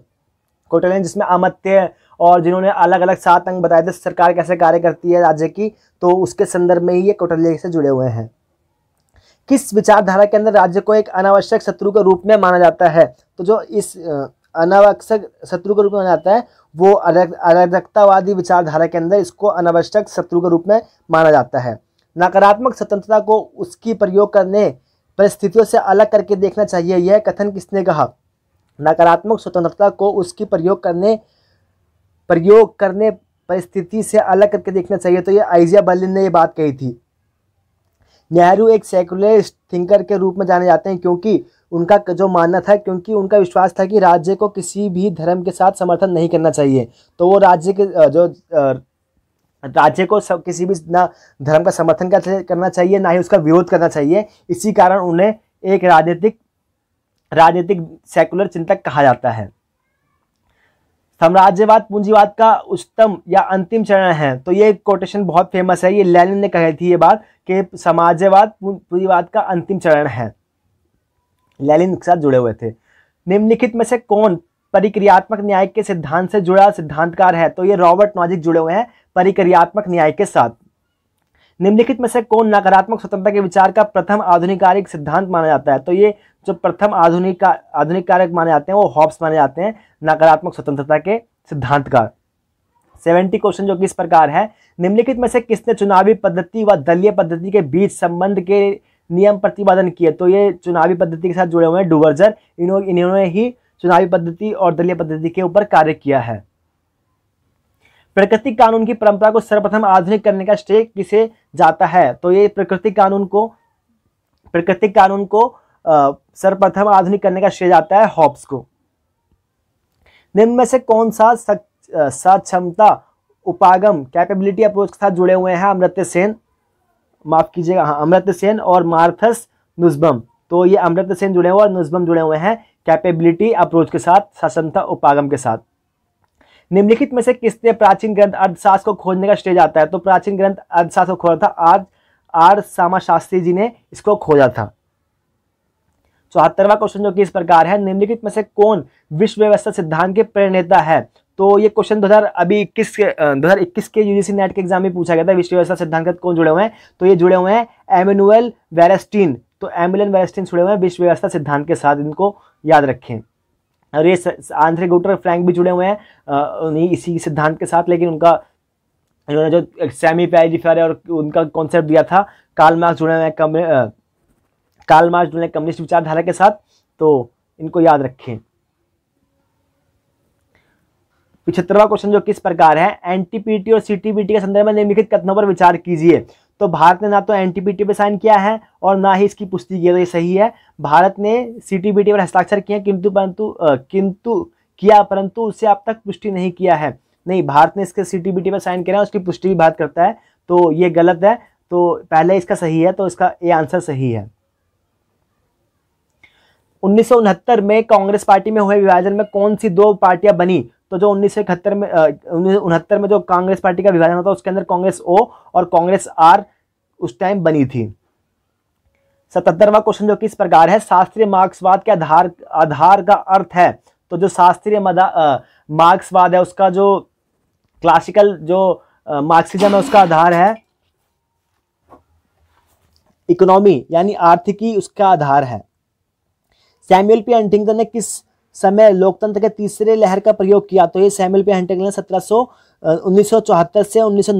कौटल्य जिसमें अमत्य और जिन्होंने अलग अलग सात अंग बताए थे सरकार कैसे कार्य करती है राज्य की तो उसके संदर्भ में ही ये कौटल्य से जुड़े हुए हैं किस विचारधारा के अंदर राज्य को एक अनावश्यक शत्रु के रूप में माना जाता है तो जो इस अनावश्यक शत्रु के रूप में माना जाता है वो अराजकतावादी विचारधारा के अंदर इसको अनावश्यक शत्रु के रूप में माना जाता है नकारात्मक स्वतंत्रता को उसकी प्रयोग करने परिस्थितियों से अलग करके देखना चाहिए यह कथन किसने कहा नकारात्मक स्वतंत्रता को उसकी प्रयोग करने प्रयोग करने परिस्थिति से अलग करके देखना चाहिए तो यह आइजिया बर्लिन ने यह बात कही थी नेहरू एक सेकुलर थिंकर के रूप में जाने जाते हैं क्योंकि उनका जो मानना था क्योंकि उनका विश्वास था कि राज्य को किसी भी धर्म के साथ समर्थन नहीं करना चाहिए तो वो राज्य के जो राज्य को सब किसी भी ना धर्म का समर्थन करना चाहिए ना ही उसका विरोध करना चाहिए इसी कारण उन्हें एक राजनीतिक राजनीतिक सेकुलर चिंतक कहा जाता है साम्राज्यवाद पूंजीवाद का उच्चतम या अंतिम चरण है तो ये कोटेशन बहुत फेमस है ये लेनिन ने कही थी ये बात कि समाजवाद पूंजीवाद का अंतिम चरण है लेनिन के साथ जुड़े हुए थे निम्नलिखित में से कौन परिक्रियात्मक न्याय के सिद्धांत से जुड़ा सिद्धांतकार है तो ये रॉबर्ट नॉजिक जुड़े हुए हैं परिक्रियात्मक न्याय के साथ निम्नलिखित में से कौन नकारात्मक स्वतंत्रता के विचार का प्रथम आधुनिकारिक सिद्धांत माना जाता है तो ये जो प्रथम आधुनिक आधुनिक कारक माने जाते हैं वो हॉब्स माने जाते हैं नकारात्मक स्वतंत्रता के सिद्धांत का सेवेंटी क्वेश्चन जो किस प्रकार है निम्नलिखित में से किसने चुनावी पद्धति व दलीय पद्धति के बीच संबंध के नियम प्रतिपादन किए तो ये चुनावी पद्धति के साथ जुड़े हुए हैं डुवर्जर इन्होंने ही चुनावी पद्धति और दलीय पद्धति के ऊपर कार्य किया है प्रकृति कानून की परंपरा को सर्वप्रथम आधुनिक करने का श्रेय किसे जाता है तो ये प्रकृति कानून को प्रकृति कानून को सर्वप्रथम आधुनिक करने का श्रेय जाता है हॉब्स को निम्न में से कौन सा सक्षमता उपागम कैपेबिलिटी अप्रोच के साथ जुड़े हुए हैं अमृत सेन माफ कीजिएगा हाँ अमृत सेन और मार्थस नुस्बम तो ये अमृत सेन जुड़े हुए और नुजबम जुड़े हुए हैं कैपेबिलिटी अप्रोच के साथ सक्षमता उपागम के साथ निम्नलिखित में से किसने प्राचीन ग्रंथ अर्थशास्त्र को खोजने का श्रेय जाता है तो प्राचीन ग्रंथ अर्थशास्त्र को खोजा था आज आर सामा शास्त्री जी ने इसको खोजा था चौहत्तरवा क्वेश्चन जो कि इस प्रकार है निम्नलिखित में से कौन विश्व व्यवस्था सिद्धांत के प्रणेता है तो ये क्वेश्चन हजार अभी इक्कीस दो हज़ार इक्कीस के यूजीसी नेट के एग्जाम में पूछा गया था विश्व व्यवस्था सिद्धांत कौन जुड़े हुए हैं तो ये जुड़े हुए हैं एमेनुअल वेरेस्टीन तो एम्बुलेन वेरेस्टीन जुड़े हुए हैं विश्व व्यवस्था सिद्धांत के साथ इनको याद रखें और ये आंतरिक गुटर फ्लैंक भी जुड़े हुए हैं इसी सिद्धांत के साथ लेकिन उनका इन्होंने जो सेमी प्याजीफर है और उनका कॉन्सेप्ट दिया था काल मार्क्स जुड़े हुए हैं काल मार्क्स जुड़े कम्युनिस्ट विचारधारा के साथ तो इनको याद रखें पिछहत्तरवा क्वेश्चन जो किस प्रकार है एनटीपीटी और सीटीपीटी के संदर्भ में निम्नलिखित कथनों पर विचार कीजिए तो भारत ने ना तो एनटीपीटी पे साइन किया है और ना ही इसकी पुष्टि की तो ये सही है भारत ने सीटीबीटी पर हस्ताक्षर किए किंतु परंतु किंतु किया परंतु उससे अब तक पुष्टि नहीं किया है नहीं भारत ने इसके सीटीबीटी पर साइन किया है उसकी पुष्टि भी भारत करता है तो ये गलत है तो पहले इसका सही है तो इसका ये आंसर सही है उन्नीस में कांग्रेस पार्टी में हुए विभाजन में कौन सी दो पार्टियां बनी तो जो उन्नीस में उन्नीस में जो कांग्रेस पार्टी का विभाजन होता है उसके अंदर कांग्रेस ओ और कांग्रेस आर उस टाइम बनी थी सतहत्तरवा क्वेश्चन जो किस प्रकार है शास्त्रीय मार्क्सवाद के आधार आधार का अर्थ है तो जो शास्त्रीय मार्क्सवाद है उसका जो क्लासिकल जो मार्क्सिज्म है उसका आधार है इकोनॉमी यानी आर्थिकी उसका आधार है सैम्यूल पी हंटिंगटन ने किस समय लोकतंत्र के तीसरे लहर का प्रयोग किया तो ये सैम्यूल पी हंटिंगटन ने सत्रह सौ उन्नीस से उन्नीस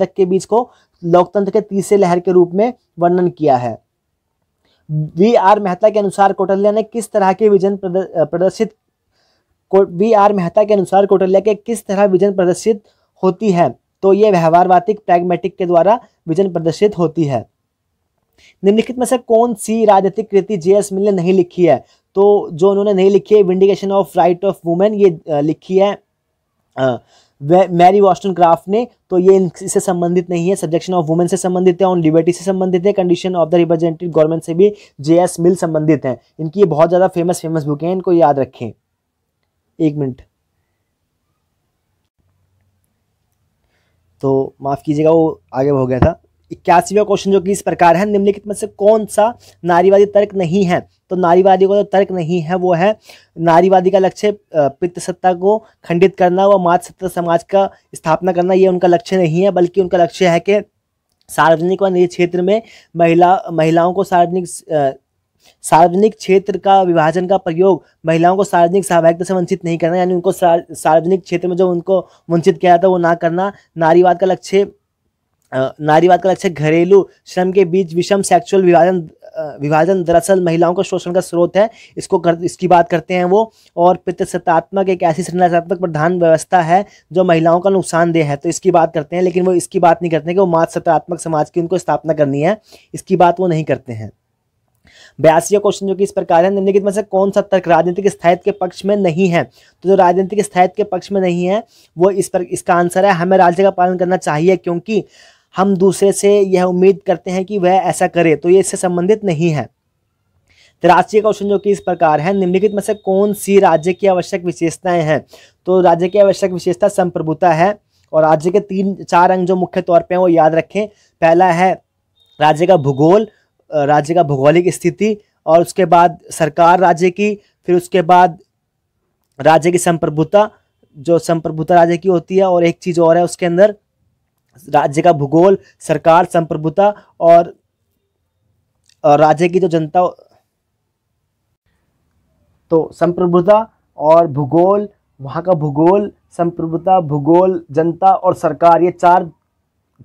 तक के बीच को लोकतंत्र के तीसरे लहर के रूप में वर्णन किया है वी आर मेहता के अनुसार कोटल्या ने किस तरह के विजन प्रदर्शित वी आर मेहता के अनुसार कोटल्या के किस तरह विजन प्रदर्शित होती है तो ये व्यवहारवातिक प्रैग्मेटिक के द्वारा विजन प्रदर्शित होती है निम्नलिखित में से कौन सी राजनीतिक कृति जे एस मिल ने नहीं लिखी है तो जो उन्होंने नहीं लिखी है vindication of right of women ये लिखी है मैरी वॉस्टन क्राफ्ट ने तो ये इससे संबंधित नहीं है सब्जेक्शन ऑफ वुमेन से संबंधित है ऑन लिबर्टी से संबंधित है condition of the representative government से भी जे एस मिल संबंधित हैं इनकी ये बहुत ज़्यादा फेमस फेमस बुक हैं इनको याद रखें एक मिनट तो माफ़ कीजिएगा वो आगे हो गया था इक्यासीवा क्वेश्चन जो कि इस प्रकार है निम्नलिखित में से कौन सा नारीवादी तर्क नहीं है तो नारीवादी को तो तर्क नहीं है वो है नारीवादी का लक्ष्य पितृसत्ता को खंडित करना व मात सत्ता समाज का स्थापना करना ये उनका लक्ष्य नहीं है बल्कि उनका लक्ष्य है कि सार्वजनिक व निजी क्षेत्र में महिला महिलाओं को सार्वजनिक सार्वजनिक क्षेत्र का विभाजन का प्रयोग महिलाओं को सार्वजनिक सहभागिता से वंचित नहीं करना यानी उनको सार्वजनिक क्षेत्र में जो उनको वंचित किया जाता है वो ना करना नारीवाद का लक्ष्य नारीवाद का लक्ष्य घरेलू श्रम के बीच विषम सेक्सुअल विभाजन विभाजन दरअसल महिलाओं का शोषण का स्रोत है इसको कर, इसकी बात करते हैं वो और पितृसत्तात्मक एक ऐसी संरचनात्मक प्रधान व्यवस्था है जो महिलाओं का नुकसानदेह है तो इसकी बात करते हैं लेकिन वो इसकी बात नहीं करते हैं कि वो मातृसत्तात्मक समाज की उनको स्थापना करनी है इसकी बात वो नहीं करते हैं बयासी क्वेश्चन जो कि इस प्रकार है निम्नलिखित में से कौन सा तर्क राजनीतिक स्थायित्व के पक्ष में नहीं है तो जो राजनीतिक स्थायित्व के पक्ष में नहीं है वो इस पर इसका आंसर है हमें राज्य का पालन करना चाहिए क्योंकि हम दूसरे से यह उम्मीद करते हैं कि वह ऐसा करे तो ये इससे संबंधित नहीं है तो राष्ट्रीय क्वेश्चन जो कि इस प्रकार है निम्नलिखित में से कौन सी राज्य की आवश्यक विशेषताएं हैं तो राज्य की आवश्यक विशेषता संप्रभुता है और राज्य के तीन चार अंग जो मुख्य तौर पे हैं वो याद रखें पहला है राज्य का भूगोल राज्य का भौगोलिक स्थिति और उसके बाद सरकार राज्य की फिर उसके बाद राज्य की संप्रभुता जो संप्रभुता राज्य की होती है और एक चीज़ और है उसके अंदर राज्य का भूगोल सरकार संप्रभुता और राज्य की जो जनता तो संप्रभुता और भूगोल वहाँ का भूगोल संप्रभुता भूगोल जनता और सरकार ये चार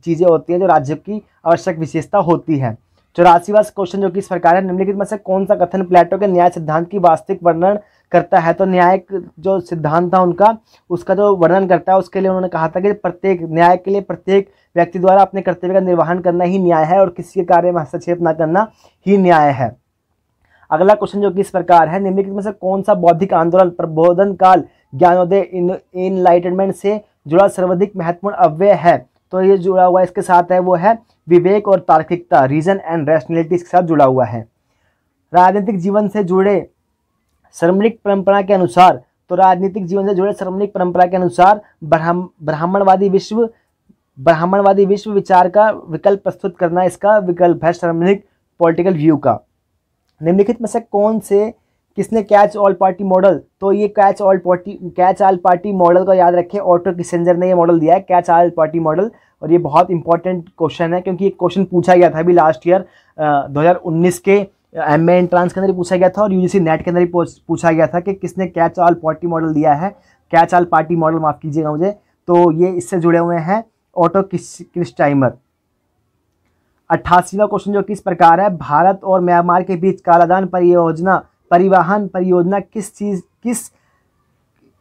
चीज़ें होती हैं जो राज्य की आवश्यक विशेषता होती है चौरासीवा क्वेश्चन जो कि इस प्रकार है निम्नलिखित में से कौन सा कथन प्लेटो के न्याय सिद्धांत की वास्तविक वर्णन करता है तो न्यायिक जो सिद्धांत था उनका उसका जो वर्णन करता है उसके लिए उन्होंने कहा था कि प्रत्येक न्याय के लिए प्रत्येक व्यक्ति द्वारा अपने कर्तव्य का निर्वहन करना ही न्याय है और किसी के कार्य में हस्तक्षेप न करना ही न्याय है अगला क्वेश्चन जो कि इस प्रकार है निम्नलिखित में से कौन सा बौद्धिक आंदोलन प्रबोधन काल ज्ञानोदय इन इनलाइटनमेंट से जुड़ा सर्वाधिक महत्वपूर्ण अव्यय है तो ये जुड़ा हुआ इसके साथ है वो है विवेक और तार्किकता रीजन एंड रैशनैलिटी इसके साथ जुड़ा हुआ है राजनीतिक जीवन से जुड़े श्रमणिक परंपरा के अनुसार तो राजनीतिक जीवन से जुड़े श्रमणिक परंपरा के अनुसार ब्राह्मणवादी विश्व ब्राह्मणवादी विश्व विचार का विकल्प प्रस्तुत करना इसका विकल्प है श्रमणिक पॉलिटिकल व्यू का निम्नलिखित में से कौन से किसने कैच ऑल पार्टी मॉडल तो ये catch all party catch all party model का याद रखें ऑटो किसेंजर ने ये मॉडल दिया है कैच ऑल पार्टी मॉडल और ये बहुत इंपॉर्टेंट क्वेश्चन है क्योंकि ये क्वेश्चन पूछा गया था अभी लास्ट ईयर 2019 के एम ए एंट्रांस के अंदर पूछा गया था और यूजीसी नेट के अंदर भी पूछा गया था कि किसने कैच ऑल पार्टी मॉडल दिया है कैच ऑल पार्टी मॉडल माफ़ कीजिएगा मुझे तो ये इससे जुड़े हुए हैं ऑटो किस किस टाइमर अट्ठासीवा क्वेश्चन जो किस प्रकार है भारत और म्यांमार के बीच कालादान परियोजना परिवहन परियोजना किस चीज़ किस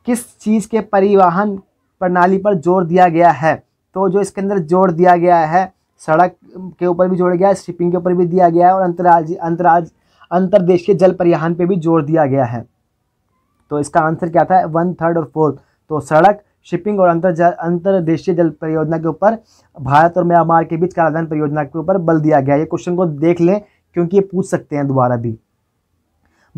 किस चीज़ के परिवहन प्रणाली पर जोर दिया गया है तो जो इसके अंदर जोर दिया गया है सड़क के ऊपर भी जोड़ गया है शिपिंग के ऊपर भी दिया गया है और अंतराज अंतराज अंतरदेश के जल परिवहन पे भी जोर दिया गया है तो इसका आंसर क्या था वन थर्ड और फोर्थ तो सड़क शिपिंग और अंतर अंतरदेशीय जल परियोजना के ऊपर भारत और म्यांमार के बीच कालाधान परियोजना के ऊपर बल दिया गया ये क्वेश्चन को देख लें क्योंकि ये पूछ सकते हैं दोबारा भी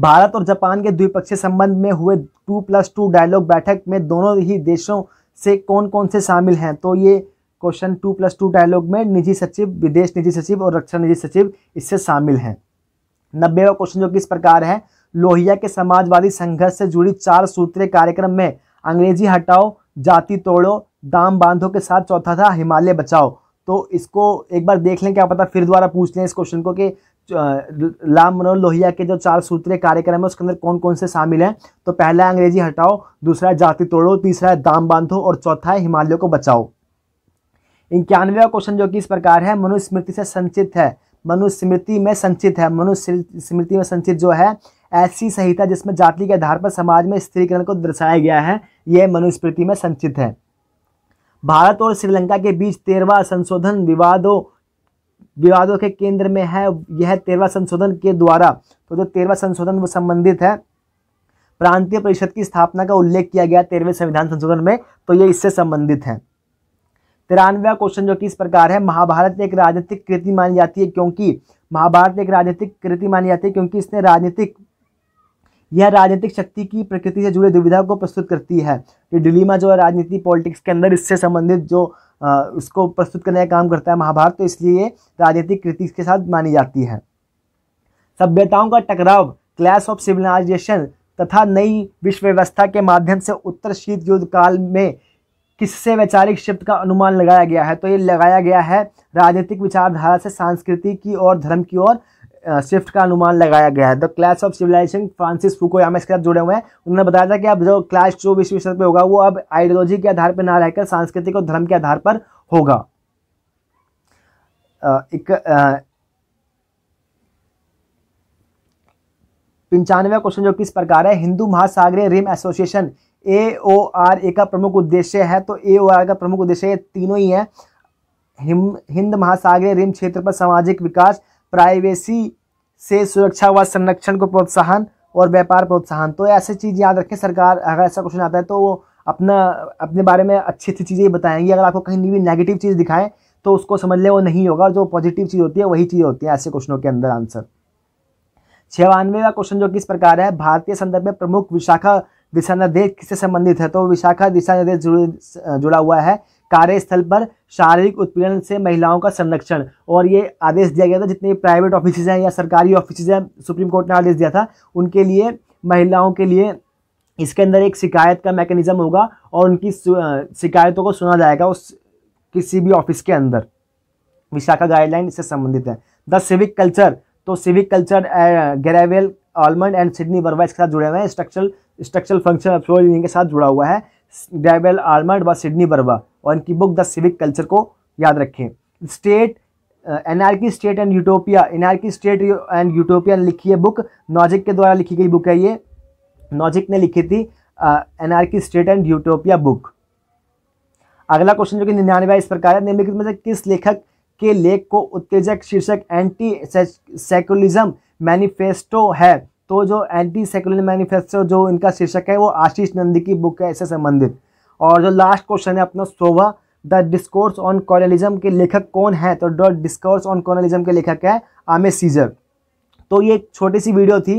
भारत और जापान के द्विपक्षीय संबंध में हुए टू प्लस टू डायलॉग बैठक में दोनों ही देशों से कौन कौन से शामिल हैं तो ये question two plus two dialogue में निजी सचिव विदेश निजी सचिव और रक्षा निजी सचिव इससे शामिल हैं नब्बेवा क्वेश्चन जो किस प्रकार है लोहिया के समाजवादी संघर्ष से जुड़ी चार सूत्रीय कार्यक्रम में अंग्रेजी हटाओ जाति तोड़ो दाम बांधो के साथ चौथा था हिमालय बचाओ तो इसको एक बार देख लें क्या पता फिर द्वारा पूछ लें इस क्वेश्चन को कि राम मनोहर लोहिया के जो चार सूत्रीय कार्यक्रम है उसके अंदर कौन कौन से शामिल हैं तो पहला अंग्रेजी हटाओ दूसरा जाति तोड़ो तीसरा है दाम बांधो और चौथा है हिमालय को बचाओ इक्यानवे क्वेश्चन जो कि इस प्रकार है मनुस्मृति से संचित है मनुस्मृति में संचित है मनुस्मृति में संचित जो है ऐसी संहिता जिसमें जाति के आधार पर समाज में स्त्रीकरण को दर्शाया गया है यह मनुस्मृति में संचित है भारत और श्रीलंका के बीच तेरवा संशोधन विवादों विवादों के केंद्र में है यह तेरवा संशोधन के द्वारा तो जो तेरवा संशोधन वो संबंधित है प्रांतीय परिषद की स्थापना का उल्लेख किया गया तेरहवें संविधान संशोधन में तो ये इससे संबंधित है तिरानवे क्वेश्चन जो कि इस प्रकार है महाभारत एक राजनीतिक कृति मानी जाती है क्योंकि महाभारत एक राजनीतिक कृति मानी जाती है क्योंकि इसने राजनीतिक यह राजनीतिक शक्ति की प्रकृति से जुड़े दुविधा को प्रस्तुत करती है ये डिलीमा जो है राजनीति पॉलिटिक्स के अंदर इससे संबंधित जो आ, उसको प्रस्तुत करने का काम करता है महाभारत तो इसलिए राजनीतिक कृति के साथ मानी जाती है सभ्यताओं का टकराव क्लैश ऑफ सिविलाइजेशन तथा नई विश्व व्यवस्था के माध्यम से उत्तर शीत युद्ध काल में किससे वैचारिक शिफ्ट का अनुमान लगाया गया है तो ये लगाया गया है राजनीतिक विचारधारा से सांस्कृतिक की और धर्म की ओर शिफ्ट का अनुमान लगाया गया है the clash of civilization Francis Fukuyama इसके साथ जुड़े हुए हैं उन्होंने बताया था कि अब जो क्लास जो विश्व स्तर पर होगा वो अब आइडियोलॉजी के आधार पर ना रहकर सांस्कृतिक और धर्म के आधार पर होगा एक पंचानवे क्वेश्चन जो किस प्रकार है हिंदू महासागरीय rim association A O R A का प्रमुख उद्देश्य है तो ए ओ आर का प्रमुख उद्देश्य ये तीनों ही है हिम हिंद महासागरीय रिम क्षेत्र पर सामाजिक विकास प्राइवेसी से सुरक्षा व संरक्षण को प्रोत्साहन और व्यापार प्रोत्साहन तो ऐसे चीज़ याद रखें सरकार अगर ऐसा क्वेश्चन आता है तो वो अपना अपने बारे में अच्छी अच्छी चीज़ें बताएंगी अगर आपको कहीं भी नेगेटिव चीज़ दिखाएं तो उसको समझ लें वो नहीं होगा जो पॉजिटिव चीज़ होती है वही चीज़ होती है ऐसे क्वेश्चनों के अंदर आंसर छियानवे का क्वेश्चन जो किस प्रकार है भारतीय संदर्भ में प्रमुख विशाखा दिशा निर्देश किससे संबंधित है तो विशाखा दिशा निर्देश जुड़ा हुआ है कार्यस्थल पर शारीरिक उत्पीड़न से महिलाओं का संरक्षण और ये आदेश दिया गया था जितने प्राइवेट ऑफिस हैं या सरकारी ऑफिस हैं सुप्रीम कोर्ट ने आदेश दिया था उनके लिए महिलाओं के लिए इसके अंदर एक शिकायत का मैकेनिज्म होगा और उनकी शिकायतों को सुना जाएगा उस किसी भी ऑफिस के अंदर विशाखा गाइडलाइन इससे संबंधित है द सिविक कल्चर तो civic culture Gabriel Almond and Sidney Verba इसके साथ जुड़े हुए हैं structural structural function of social engineering के साथ जुड़ा हुआ है डेबेल आर्मर्ड व सिडनी बर्वा और इनकी बुक द सिविक कल्चर को याद रखें state anarchy state and utopia anarchy state and utopia लिखी है बुक नॉजिक के द्वारा लिखी गई बुक है ये नॉजिक ने लिखी थी anarchy state and utopia book अगला क्वेश्चन जो कि निन्यानवे इस प्रकार है निम्नलिखित में से किस लेखक के लेख को उत्तेजक शीर्षक एंटी सेकुलरिज्म मैनिफेस्टो है तो जो एंटी सेकुलर मैनिफेस्टो जो इनका शीर्षक है वो आशीष नंदी की बुक है इससे संबंधित और जो लास्ट क्वेश्चन है अपना सोवा द डिस्कोर्स ऑन कॉलोनिज्म के लेखक कौन है तो द डिस्कोर्स ऑन कॉलोनिज्म के लेखक है आमिर सीजर तो ये एक छोटी सी वीडियो थी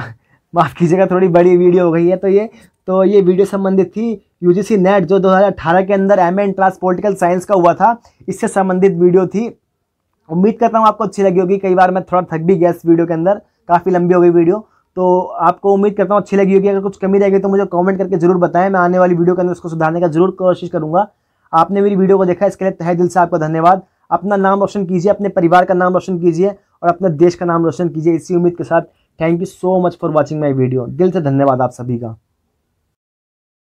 माफ़ कीजिएगा थोड़ी बड़ी वीडियो हो गई है तो ये तो ये वीडियो संबंधित थी यूजीसी नेट जो 2018 के अंदर M entrance political science का हुआ था इससे संबंधित वीडियो थी उम्मीद करता हूँ आपको अच्छी लगी होगी कई बार मैं थोड़ा थक भी गया इस वीडियो के अंदर काफ़ी लंबी हो गई वीडियो तो आपको उम्मीद करता हूँ अच्छी लगी होगी अगर कुछ कमी रह गई तो मुझे कमेंट करके जरूर बताएं मैं आने वाली वीडियो के अंदर उसको सुधारने का जरूर कोशिश करूँगा आपने मेरी वीडियो को देखा इसके लिए तहे दिल से आपका धन्यवाद अपना नाम रोशन कीजिए अपने परिवार का नाम रोशन कीजिए और अपने देश का नाम रोशन कीजिए इसी उम्मीद के साथ thank you so much for watching my video दिल से धन्यवाद आप सभी का